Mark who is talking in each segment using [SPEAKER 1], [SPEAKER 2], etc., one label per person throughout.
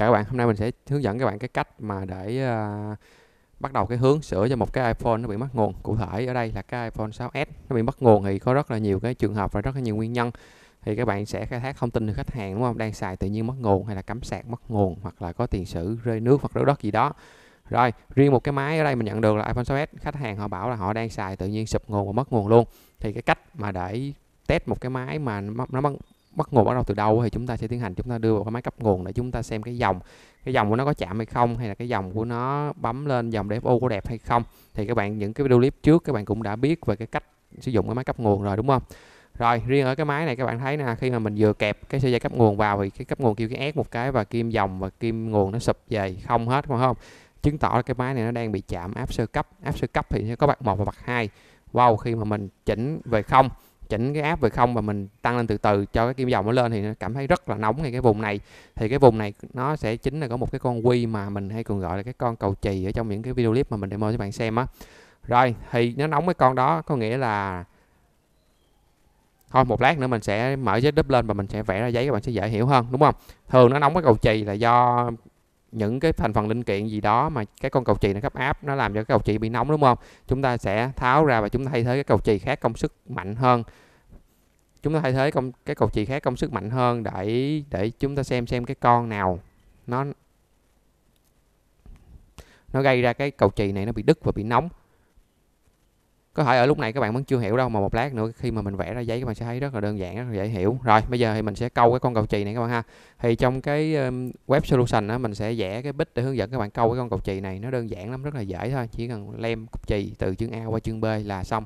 [SPEAKER 1] chào các bạn hôm nay mình sẽ hướng dẫn các bạn cái cách mà để uh, bắt đầu cái hướng sửa cho một cái iPhone nó bị mất nguồn cụ thể ở đây là cái iPhone 6s nó bị mất nguồn thì có rất là nhiều cái trường hợp và rất là nhiều nguyên nhân thì các bạn sẽ khai thác thông tin từ khách hàng đúng không đang xài tự nhiên mất nguồn hay là cắm sạc mất nguồn hoặc là có tiền sử rơi nước hoặc rớt đất gì đó rồi riêng một cái máy ở đây mình nhận được là iPhone 6s khách hàng họ bảo là họ đang xài tự nhiên sụp nguồn và mất nguồn luôn thì cái cách mà để test một cái máy mà nó mất bắt nguồn bắt đầu từ đâu thì chúng ta sẽ tiến hành chúng ta đưa vào cái máy cấp nguồn để chúng ta xem cái dòng cái dòng của nó có chạm hay không hay là cái dòng của nó bấm lên dòng DFO có đẹp hay không thì các bạn những cái video clip trước các bạn cũng đã biết về cái cách sử dụng cái máy cấp nguồn rồi đúng không rồi riêng ở cái máy này các bạn thấy nè khi mà mình vừa kẹp cái sợi dây cấp nguồn vào thì cái cấp nguồn kêu cái ép một cái và kim dòng và kim nguồn nó sụp về không hết phải không chứng tỏ là cái máy này nó đang bị chạm áp sơ cấp áp sơ cấp thì sẽ có bậc một và bậc hai wow khi mà mình chỉnh về không chỉnh cái áp về không và mình tăng lên từ từ cho cái kim dầu nó lên thì nó cảm thấy rất là nóng ngay cái vùng này thì cái vùng này nó sẽ chính là có một cái con quy mà mình hay còn gọi là cái con cầu chì ở trong những cái video clip mà mình demo cho các bạn xem á rồi thì nó nóng cái con đó có nghĩa là thôi một lát nữa mình sẽ mở giấy đúp lên và mình sẽ vẽ ra giấy các bạn sẽ dễ hiểu hơn đúng không thường nó nóng cái cầu chì là do những cái thành phần linh kiện gì đó mà cái con cầu chì nó cấp áp nó làm cho cái cầu chì bị nóng đúng không chúng ta sẽ tháo ra và chúng ta thay thế cái cầu chì khác công sức mạnh hơn chúng ta thay thế công cái cầu chì khác công sức mạnh hơn để để chúng ta xem xem cái con nào nó nó gây ra cái cầu chì này nó bị đứt và bị nóng có thể ở lúc này các bạn vẫn chưa hiểu đâu mà một lát nữa khi mà mình vẽ ra giấy các bạn sẽ thấy rất là đơn giản rất là dễ hiểu rồi bây giờ thì mình sẽ câu cái con cầu chì này các bạn ha thì trong cái web solution á mình sẽ vẽ cái bích để hướng dẫn các bạn câu cái con cầu chì này nó đơn giản lắm rất là dễ thôi chỉ cần lem cục chì từ chân a qua chân b là xong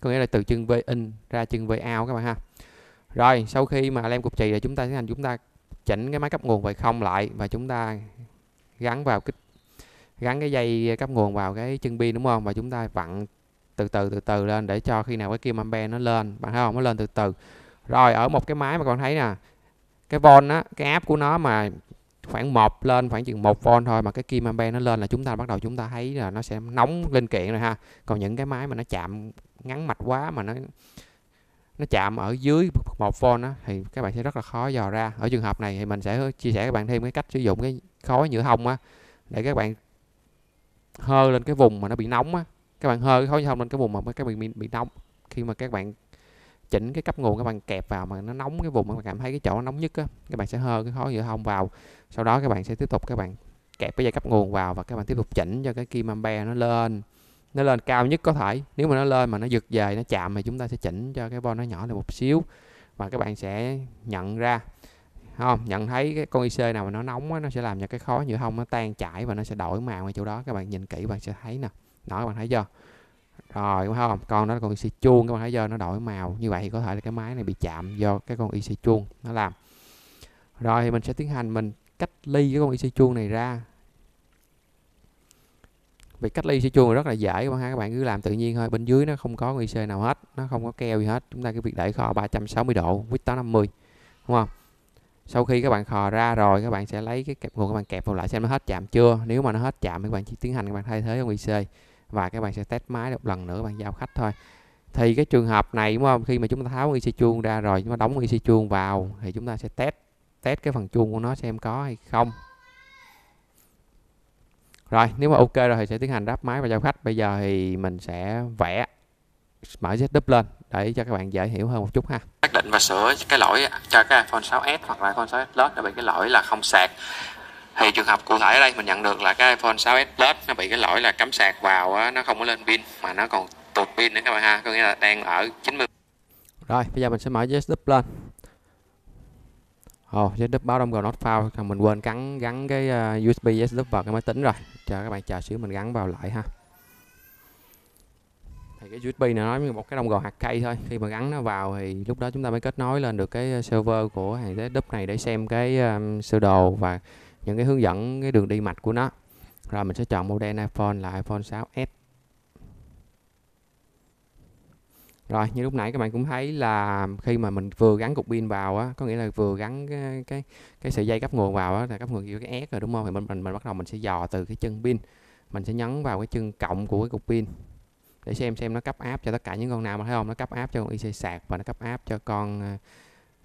[SPEAKER 1] có nghĩa là từ chân v in ra chân v out các bạn ha rồi sau khi mà lem cục chì là chúng ta sẽ hành chúng ta chỉnh cái máy cấp nguồn về không lại và chúng ta gắn vào cái gắn cái dây cấp nguồn vào cái chân pin đúng không và chúng ta vặn từ từ từ từ lên để cho khi nào cái kim ampe nó lên bạn thấy không nó lên từ từ rồi ở một cái máy mà con thấy nè cái von á cái áp của nó mà khoảng một lên khoảng chừng một volt thôi mà cái kim ampe nó lên là chúng ta bắt đầu chúng ta thấy là nó sẽ nóng linh kiện rồi ha. Còn những cái máy mà nó chạm ngắn mạch quá mà nó nó chạm ở dưới một volt á thì các bạn sẽ rất là khó dò ra. Ở trường hợp này thì mình sẽ chia sẻ các bạn thêm cái cách sử dụng cái khói nhựa hồng á để các bạn hơ lên cái vùng mà nó bị nóng á các bạn hơi khối không lên cái vùng mà các bạn bị, bị nóng khi mà các bạn chỉnh cái cấp nguồn các bạn kẹp vào mà nó nóng cái vùng mà cảm thấy cái chỗ nó nóng nhất á các bạn sẽ hơ cái khối nhựa hông vào sau đó các bạn sẽ tiếp tục các bạn kẹp cái dây cấp nguồn vào và các bạn tiếp tục chỉnh cho cái kim ampe nó lên nó lên cao nhất có thể nếu mà nó lên mà nó giật về nó chạm thì chúng ta sẽ chỉnh cho cái bon nó nhỏ lại một xíu và các bạn sẽ nhận ra không nhận thấy cái con IC nào mà nó nóng á, nó sẽ làm cho cái khó nhựa hông nó tan chảy và nó sẽ đổi màu ở chỗ đó các bạn nhìn kỹ bạn sẽ thấy nè đó các bạn thấy chưa rồi đúng không con nó con IC chuông các bạn thấy chưa nó đổi màu như vậy thì có thể là cái máy này bị chạm do cái con IC chuông nó làm rồi thì mình sẽ tiến hành mình cách ly cái con IC chuông này ra việc cách ly IC chuông rất là dễ các bạn ha các bạn cứ làm tự nhiên thôi bên dưới nó không có IC nào hết nó không có keo gì hết chúng ta cái việc đẩy kho 360 độ with 850 đúng không sau khi các bạn khò ra rồi các bạn sẽ lấy cái kẹp nguồn các bạn kẹp vào lại xem nó hết chạm chưa nếu mà nó hết chạm thì các bạn chỉ tiến hành các bạn thay thế con IC và các bạn sẽ test máy một lần nữa bạn giao khách thôi thì cái trường hợp này đúng không khi mà chúng ta tháo IC chuông ra rồi chúng ta đóng IC chuông vào thì chúng ta sẽ test test cái phần chuông của nó xem có hay không rồi nếu mà ok rồi thì sẽ tiến hành ráp máy và giao khách bây giờ thì mình sẽ vẽ mở setup lên để cho các bạn dễ hiểu hơn một chút ha xác định và sửa cái lỗi cho cái iPhone 6s hoặc là iPhone 6s Plus là bị cái lỗi là không sạc thì trường hợp cụ thể ở đây mình nhận được là cái iPhone 6s Plus nó bị cái lỗi là cắm sạc vào á, nó không có lên pin mà nó còn tụt pin nữa các bạn ha có nghĩa là đang ở 90 rồi bây giờ mình sẽ mở giấy lên Ồ, oh, đúp báo đông not found thằng mình quên gắn gắn cái ờ, USB đúp vào cái máy tính rồi. Chờ các bạn chờ xíu mình gắn vào lại ha. Thì cái USB này nói một cái đồng gò hạt cây thôi. Khi mà gắn nó vào thì lúc đó chúng ta mới kết nối lên được cái server của hàng đúp này để xem cái um, sơ đồ và những cái hướng dẫn cái đường đi mạch của nó rồi mình sẽ chọn model iPhone là iPhone 6s rồi như lúc nãy các bạn cũng thấy là khi mà mình vừa gắn cục pin vào á có nghĩa là vừa gắn cái cái, cái sợi dây cấp nguồn vào á là cấp nguồn kiểu cái S rồi đúng không thì mình, mình mình bắt đầu mình sẽ dò từ cái chân pin mình sẽ nhấn vào cái chân cộng của cái cục pin để xem xem nó cấp áp cho tất cả những con nào mà thấy không nó cấp áp cho con IC sạc và nó cấp áp cho con ờ,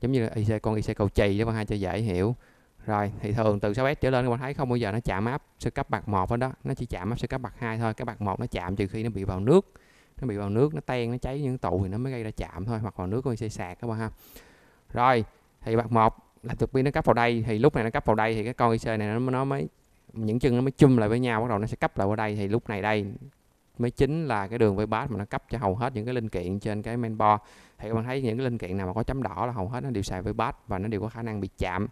[SPEAKER 1] giống như là IC con IC cầu chì để mà hai cho dễ hiểu rồi thì thường từ 6S trở lên các bạn thấy không bao giờ nó chạm áp sơ cấp bạc một hết đó nó chỉ chạm áp sơ cấp bạc hai thôi cái bạc một nó chạm trừ khi nó bị vào nước nó bị vào nước nó tan nó cháy những tụ thì nó mới gây ra chạm thôi hoặc vào nước con xe sạc các bạn ha rồi thì bạc một là thực pin nó cấp vào đây thì lúc này nó cấp vào đây thì cái con IC này nó, nó mới những chân nó mới chung lại với nhau bắt đầu nó sẽ cấp lại qua đây thì lúc này đây mới chính là cái đường với bát mà nó cấp cho hầu hết những cái linh kiện trên cái mainboard thì các bạn thấy những cái linh kiện nào mà có chấm đỏ là hầu hết nó đều xài bát và nó đều có khả năng bị chạm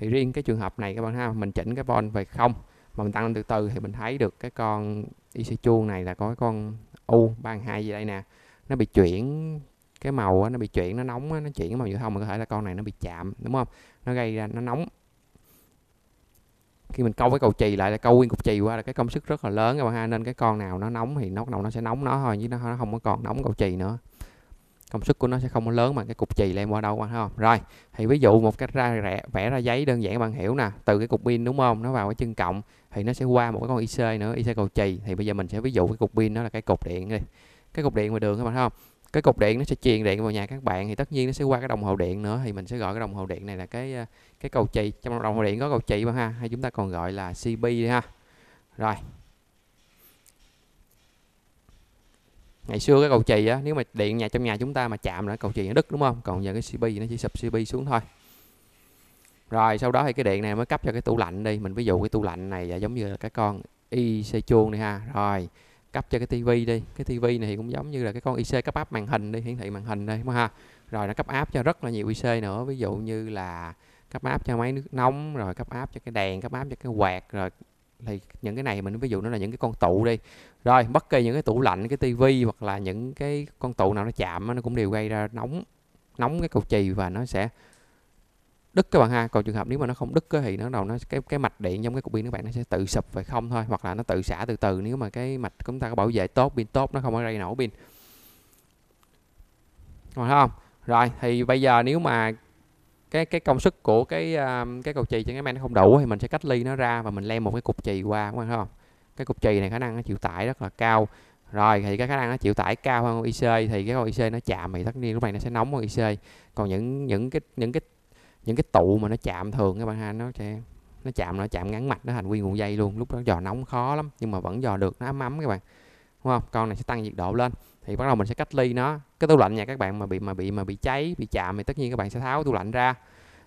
[SPEAKER 1] thì riêng cái trường hợp này các bạn ha mình chỉnh cái von về không mà mình tăng lên từ từ thì mình thấy được cái con IC chuông này là có cái con u 32 gì đây nè nó bị chuyển cái màu nó bị chuyển nó nóng nó chuyển màu dự thông mà có thể là con này nó bị chạm đúng không nó gây ra nó nóng khi mình câu cái cầu chì lại là câu nguyên cục chì qua là cái công sức rất là lớn các bạn ha nên cái con nào nó nóng thì nó nào nó sẽ nóng nó thôi chứ nó không có còn nóng cầu chì nữa công suất của nó sẽ không có lớn bằng cái cục chì lên qua đâu bạn không rồi thì ví dụ một cách ra rẽ vẽ ra giấy đơn giản bạn hiểu nè từ cái cục pin đúng không nó vào cái chân cộng thì nó sẽ qua một cái con IC nữa IC cầu chì thì bây giờ mình sẽ ví dụ cái cục pin nó là cái cục điện đi cái cục điện ngoài đường các bạn không cái cục điện nó sẽ truyền điện vào nhà các bạn thì tất nhiên nó sẽ qua cái đồng hồ điện nữa thì mình sẽ gọi cái đồng hồ điện này là cái ờ, cái cầu chì trong đồng hồ điện có cầu chì bạn ha hay chúng ta còn gọi là CB đi ha rồi ngày xưa cái cầu chì á nếu mà điện nhà trong nhà chúng ta mà chạm là cầu chì nó đứt đúng không còn giờ cái cb nó chỉ sập cb xuống thôi rồi sau đó thì cái điện này mới cấp cho cái tủ lạnh đi mình ví dụ cái tủ lạnh này giống như là cái con IC chuông này ha rồi cấp cho cái tivi đi cái tivi này cũng giống như là cái con IC cấp áp màn hình đi hiển thị màn hình đây ha rồi nó cấp áp cho rất là nhiều IC nữa ví dụ như là cấp áp cho máy nước nóng rồi cấp áp cho cái đèn cấp áp cho cái quạt rồi thì những cái này mình ví dụ nó là những cái con tụ đi rồi bất kỳ những cái tủ lạnh cái tivi hoặc là những cái con tụ nào nó chạm nó cũng đều gây ra nóng nóng cái cầu chì và nó sẽ đứt các bạn ha còn trường hợp nếu mà nó không đứt thì nó đầu nó cái cái mạch điện trong cái cục pin các bạn nó sẽ tự sụp về không thôi hoặc là nó tự xả từ từ nếu mà cái mạch chúng ta có bảo vệ tốt pin tốt nó không có gây nổ pin còn không rồi thì bây giờ nếu mà cái cái công suất của cái um, cái cầu chì trên cái men nó không đủ thì mình sẽ cách ly nó ra và mình lem một cái cục chì qua các bạn không cái cục chì này khả năng nó chịu tải rất là cao rồi thì cái khả năng nó chịu tải cao hơn IC thì cái con IC nó chạm thì tất nhiên lúc này nó sẽ nóng hơn IC còn những những cái những cái những cái tụ mà nó chạm thường các bạn ha nó sẽ nó chạm nó chạm ngắn mạch nó thành nguyên nguồn dây luôn lúc đó dò nóng khó lắm nhưng mà vẫn dò được nó ấm ấm các bạn đúng không con này sẽ tăng nhiệt độ lên thì bắt đầu mình sẽ cách ly nó cái tủ lạnh nhà các bạn mà bị mà bị mà bị cháy bị chạm thì tất nhiên các bạn sẽ tháo tủ lạnh ra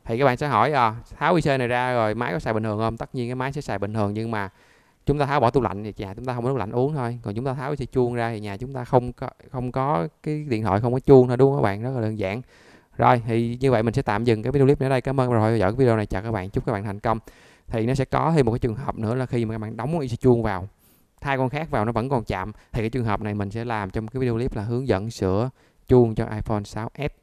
[SPEAKER 1] thì các bạn sẽ hỏi à, tháo IC này ra rồi máy có xài bình thường không tất nhiên cái máy sẽ xài bình thường nhưng mà chúng ta tháo bỏ tủ lạnh thì nhà chúng ta không có tủ lạnh uống thôi còn chúng ta tháo IC chuông ra thì nhà chúng ta không có không có cái điện thoại không có chuông thôi đúng không các bạn rất là đơn giản rồi thì như vậy mình sẽ tạm dừng cái video clip ở đây cảm ơn rồi theo dõi cái video này chào các bạn chúc các bạn thành công thì nó sẽ có thêm một cái trường hợp nữa là khi mà các bạn đóng IC chuông vào thay con khác vào nó vẫn còn chạm thì cái trường hợp này mình sẽ làm trong cái video clip là hướng dẫn sửa chuông cho iPhone 6s